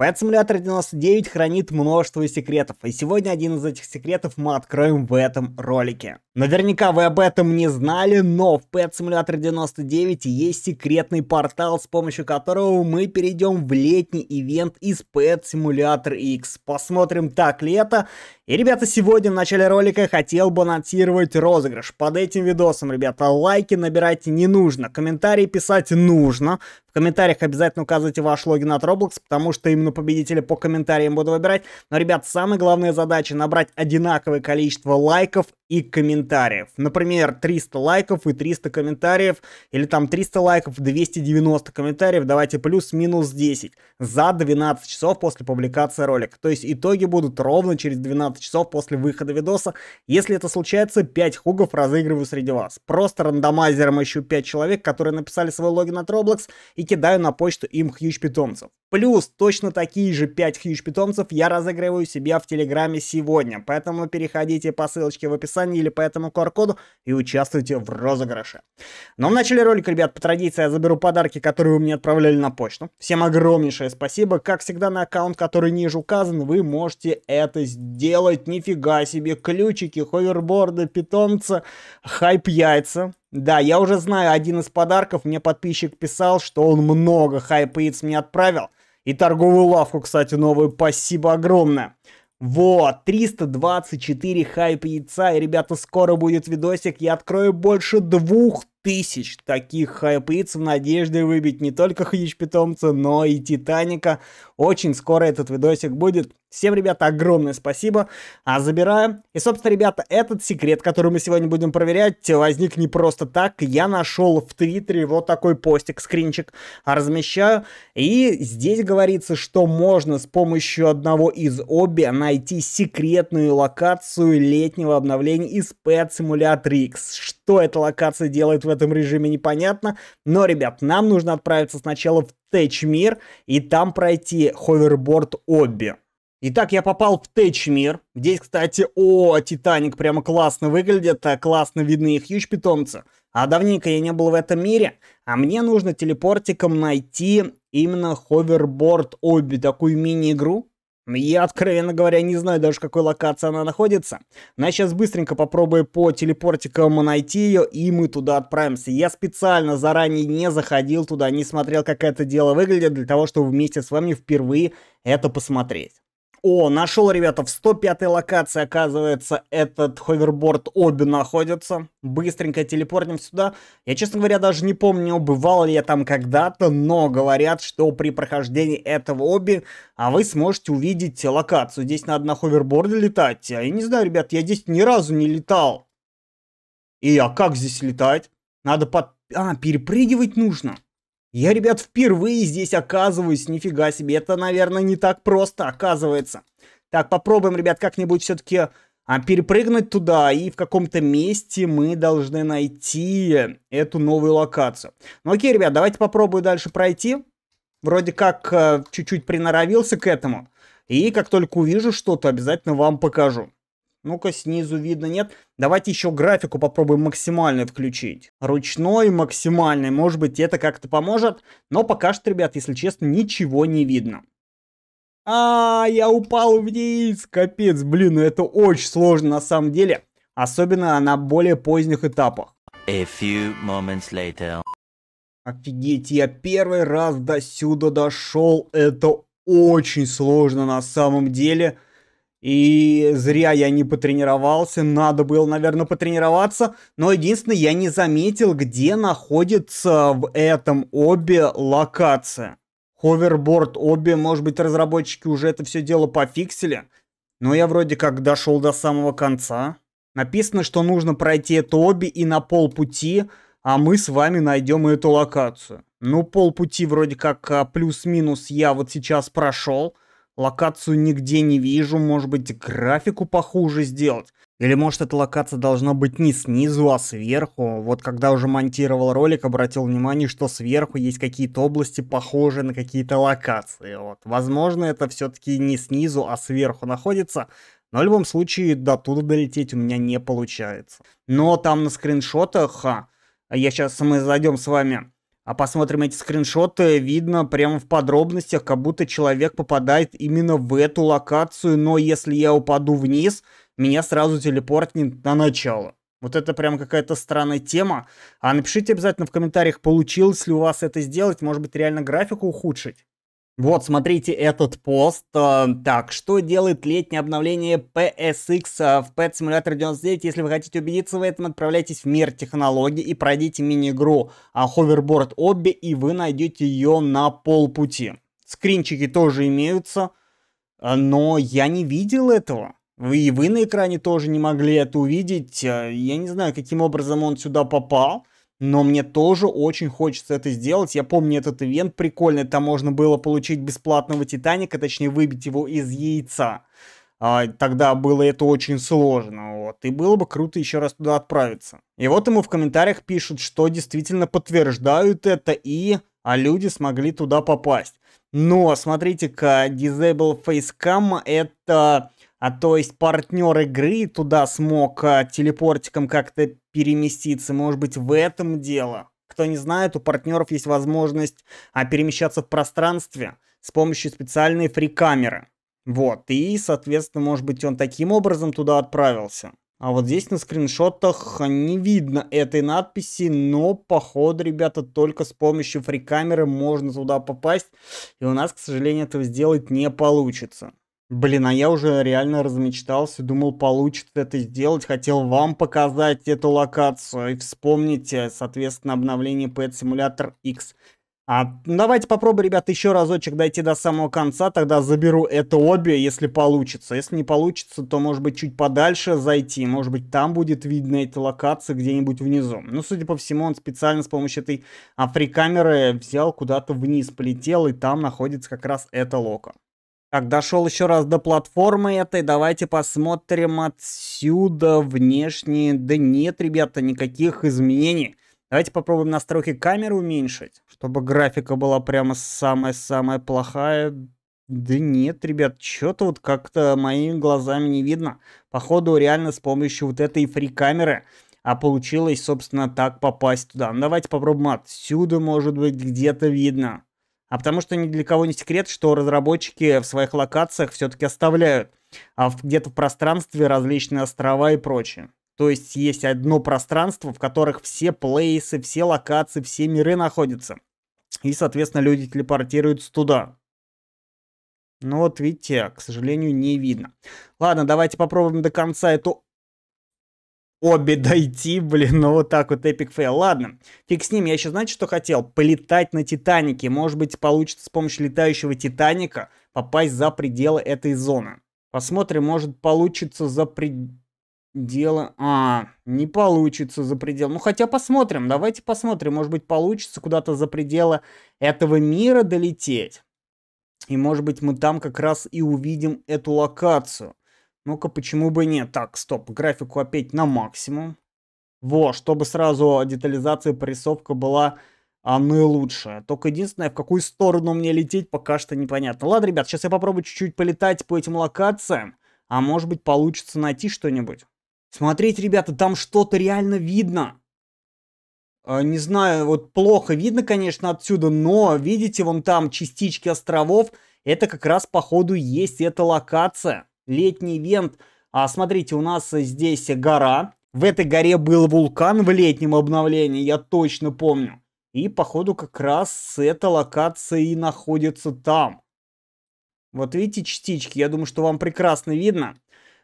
Pet Simulator 99 хранит множество секретов, и сегодня один из этих секретов мы откроем в этом ролике. Наверняка вы об этом не знали, но в Pet Simulator 99 есть секретный портал, с помощью которого мы перейдем в летний ивент из Pet Simulator X. Посмотрим так ли это. И, ребята, сегодня в начале ролика хотел бы анонсировать розыгрыш. Под этим видосом, ребята, лайки набирать не нужно, комментарии писать нужно. В комментариях обязательно указывайте ваш логин от Roblox, потому что именно победителя по комментариям буду выбирать. Но, ребят, самая главная задача набрать одинаковое количество лайков и комментариев. Например, 300 лайков и 300 комментариев, или там 300 лайков, 290 комментариев, давайте плюс-минус 10 за 12 часов после публикации ролика. То есть итоги будут ровно через 12 часов после выхода видоса. Если это случается, 5 хугов разыгрываю среди вас. Просто рандомайзером ищу 5 человек, которые написали свой логин от Roblox и кидаю на почту им хьюч питомцев. Плюс точно такие же 5 хьюч питомцев я разыгрываю себя в Телеграме сегодня, поэтому переходите по ссылочке в описании описании или по этому QR-коду и участвуйте в розыгрыше. Но ну, а в начале ролика, ребят, по традиции я заберу подарки, которые вы мне отправляли на почту. Всем огромнейшее спасибо. Как всегда, на аккаунт, который ниже указан, вы можете это сделать. Нифига себе, ключики, ховерборды, питомца, хайп яйца. Да, я уже знаю, один из подарков мне подписчик писал, что он много хайп яиц мне отправил. И торговую лавку, кстати, новую, спасибо огромное. Вот, 324 хайп яйца, и, ребята, скоро будет видосик, я открою больше двух тысяч таких хайпицев в надежде выбить не только Хьюч Питомца, но и Титаника. Очень скоро этот видосик будет. Всем, ребята, огромное спасибо. А забираем. И, собственно, ребята, этот секрет, который мы сегодня будем проверять, возник не просто так. Я нашел в Твиттере вот такой постик, скринчик, размещаю. И здесь говорится, что можно с помощью одного из обе найти секретную локацию летнего обновления из Pet Simulator X что эта локация делает в этом режиме, непонятно. Но, ребят, нам нужно отправиться сначала в Тэчмир и там пройти ховерборд Обби. Итак, я попал в Тэчмир. Здесь, кстати, о, Титаник прямо классно выглядит, э, классно видны их хьюч-питомцы. А давненько я не был в этом мире, а мне нужно телепортиком найти именно ховерборд Обби, такую мини-игру, я, откровенно говоря, не знаю даже, в какой локации она находится. Но я сейчас быстренько попробую по телепортикам найти ее, и мы туда отправимся. Я специально заранее не заходил туда, не смотрел, как это дело выглядит, для того, чтобы вместе с вами впервые это посмотреть. О, нашел, ребята, в 105-й локации, оказывается, этот ховерборд обе находится. Быстренько телепортим сюда. Я, честно говоря, даже не помню, бывал ли я там когда-то, но говорят, что при прохождении этого обе а вы сможете увидеть локацию. Здесь надо на ховерборде летать. Я не знаю, ребят, я здесь ни разу не летал. И а как здесь летать? Надо под... А, перепрыгивать нужно. Я, ребят, впервые здесь оказываюсь, нифига себе, это, наверное, не так просто оказывается. Так, попробуем, ребят, как-нибудь все-таки а, перепрыгнуть туда, и в каком-то месте мы должны найти эту новую локацию. Ну окей, ребят, давайте попробую дальше пройти. Вроде как э, чуть-чуть приноровился к этому. И как только увижу что-то, обязательно вам покажу. Ну-ка, снизу видно, нет. Давайте еще графику попробуем максимально включить. Ручной, максимальный, может быть, это как-то поможет. Но пока что, ребят, если честно, ничего не видно. А, -а, а, я упал вниз, капец, блин, ну это очень сложно на самом деле. Особенно на более поздних этапах. A few later. Офигеть, я первый раз до сюда дошел, это очень сложно на самом деле. И зря я не потренировался, надо было, наверное, потренироваться. Но единственное, я не заметил, где находится в этом обе локация. Ховерборд обе, может быть, разработчики уже это все дело пофиксили. Но я вроде как дошел до самого конца. Написано, что нужно пройти это обе и на полпути, а мы с вами найдем эту локацию. Ну, полпути вроде как а, плюс-минус я вот сейчас прошел локацию нигде не вижу, может быть графику похуже сделать. Или может эта локация должна быть не снизу, а сверху. Вот когда уже монтировал ролик, обратил внимание, что сверху есть какие-то области, похожие на какие-то локации. Вот. Возможно, это все-таки не снизу, а сверху находится. Но в любом случае до туда долететь у меня не получается. Но там на скриншотах, а, я сейчас мы зайдем с вами а посмотрим эти скриншоты, видно прямо в подробностях, как будто человек попадает именно в эту локацию, но если я упаду вниз, меня сразу телепортнет на начало. Вот это прям какая-то странная тема. А напишите обязательно в комментариях, получилось ли у вас это сделать, может быть реально графику ухудшить. Вот, смотрите этот пост. Э, так, что делает летнее обновление PSX э, в Pet Simulator 99? Если вы хотите убедиться в этом, отправляйтесь в мир технологий и пройдите мини-игру Hoverboard а, Obby, и вы найдете ее на полпути. Скринчики тоже имеются, э, но я не видел этого. И вы на экране тоже не могли это увидеть. Я не знаю, каким образом он сюда попал но мне тоже очень хочется это сделать. Я помню этот ивент прикольный, там можно было получить бесплатного Титаника, точнее выбить его из яйца. А, тогда было это очень сложно, вот, и было бы круто еще раз туда отправиться. И вот ему в комментариях пишут, что действительно подтверждают это, и а люди смогли туда попасть. Но, смотрите-ка, Disable Facecam — это а то есть партнер игры туда смог а, телепортиком как-то переместиться. Может быть, в этом дело. Кто не знает, у партнеров есть возможность а, перемещаться в пространстве с помощью специальной фрикамеры. Вот, и, соответственно, может быть, он таким образом туда отправился. А вот здесь на скриншотах не видно этой надписи, но, походу, ребята, только с помощью фрикамеры можно туда попасть. И у нас, к сожалению, этого сделать не получится. Блин, а я уже реально размечтался, думал, получится это сделать, хотел вам показать эту локацию. И вспомните, э, соответственно, обновление Pet Simulator X. А ну, давайте попробуем, ребят, еще разочек дойти до самого конца, тогда заберу это обе, если получится. Если не получится, то, может быть, чуть подальше зайти, может быть, там будет видно эта локация где-нибудь внизу. Ну, судя по всему, он специально с помощью этой африкамеры взял куда-то вниз, полетел, и там находится как раз эта лока. Так, дошел еще раз до платформы этой. Давайте посмотрим отсюда внешне. Да нет, ребята, никаких изменений. Давайте попробуем настройки камеры уменьшить, чтобы графика была прямо самая-самая плохая. Да нет, ребят, что-то вот как-то моими глазами не видно. Походу, реально с помощью вот этой фри-камеры, а получилось, собственно, так попасть туда. Ну, давайте попробуем отсюда, может быть, где-то видно а потому что ни для кого не секрет, что разработчики в своих локациях все-таки оставляют а где-то в пространстве различные острова и прочее. То есть есть одно пространство, в которых все плейсы, все локации, все миры находятся. И, соответственно, люди телепортируются туда. Но ну вот видите, к сожалению, не видно. Ладно, давайте попробуем до конца эту обе дойти, блин, ну вот так вот эпик фейл. Ладно, фиг с ним, я еще, знаете, что хотел? Полетать на Титанике, может быть, получится с помощью летающего Титаника попасть за пределы этой зоны. Посмотрим, может, получится за пределы... А, не получится за пределы. Ну, хотя посмотрим, давайте посмотрим, может быть, получится куда-то за пределы этого мира долететь. И, может быть, мы там как раз и увидим эту локацию. Ну-ка, почему бы нет? Так, стоп, графику опять на максимум. Во, чтобы сразу детализация, прорисовка была а наилучшее. Только единственное, в какую сторону мне лететь, пока что непонятно. Ладно, ребят, сейчас я попробую чуть-чуть полетать по этим локациям, а может быть получится найти что-нибудь. Смотрите, ребята, там что-то реально видно. А, не знаю, вот плохо видно, конечно, отсюда, но видите, вон там частички островов, это как раз походу есть эта локация летний вент. А смотрите, у нас здесь гора. В этой горе был вулкан в летнем обновлении, я точно помню. И, походу, как раз эта локация и находится там. Вот видите частички, я думаю, что вам прекрасно видно.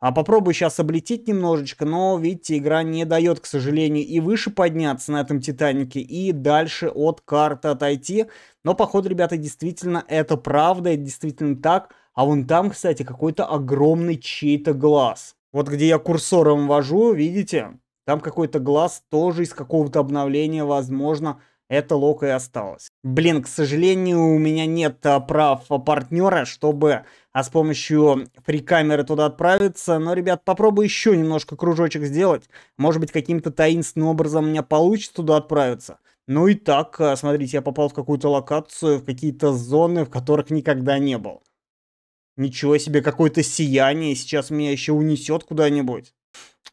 А попробую сейчас облететь немножечко, но, видите, игра не дает, к сожалению, и выше подняться на этом Титанике, и дальше от карты отойти. Но, походу, ребята, действительно, это правда, это действительно так. А вон там, кстати, какой-то огромный чей-то глаз. Вот где я курсором вожу, видите? Там какой-то глаз тоже из какого-то обновления, возможно, это локо и осталось. Блин, к сожалению, у меня нет а, прав а, партнера, чтобы а с помощью фрикамеры туда отправиться. Но, ребят, попробую еще немножко кружочек сделать. Может быть, каким-то таинственным образом у меня получится туда отправиться. Ну и так, а, смотрите, я попал в какую-то локацию, в какие-то зоны, в которых никогда не был. Ничего себе, какое-то сияние сейчас меня еще унесет куда-нибудь.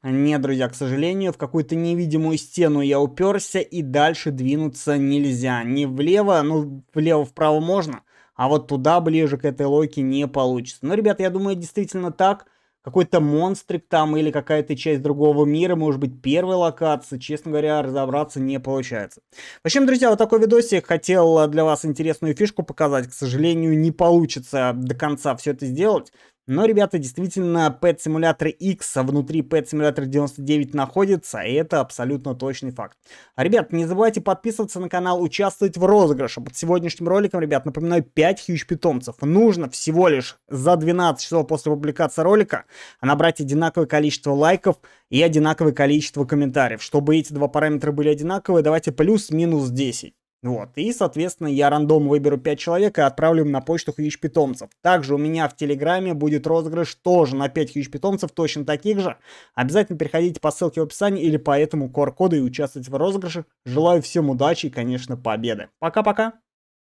Нет, друзья, к сожалению, в какую-то невидимую стену я уперся и дальше двинуться нельзя. Не влево, ну влево-вправо можно, а вот туда ближе к этой лойке не получится. Но, ребята, я думаю, действительно так какой-то монстрик там или какая-то часть другого мира, может быть, первой локации, честно говоря, разобраться не получается. В общем, друзья, вот такой видосик хотел для вас интересную фишку показать. К сожалению, не получится до конца все это сделать. Но, ребята, действительно, Pet Simulator X внутри Pet Simulator 99 находится, и это абсолютно точный факт. ребят, не забывайте подписываться на канал, участвовать в розыгрыше. Под сегодняшним роликом, ребят, напоминаю, 5 хьюч питомцев. Нужно всего лишь за 12 часов после публикации ролика набрать одинаковое количество лайков и одинаковое количество комментариев. Чтобы эти два параметра были одинаковые, давайте плюс-минус 10. Вот. И, соответственно, я рандом выберу 5 человек и отправлю им на почту хьюч питомцев. Также у меня в Телеграме будет розыгрыш тоже на 5 хьюч питомцев, точно таких же. Обязательно переходите по ссылке в описании или по этому QR-коду и участвуйте в розыгрыше. Желаю всем удачи и, конечно, победы. Пока-пока!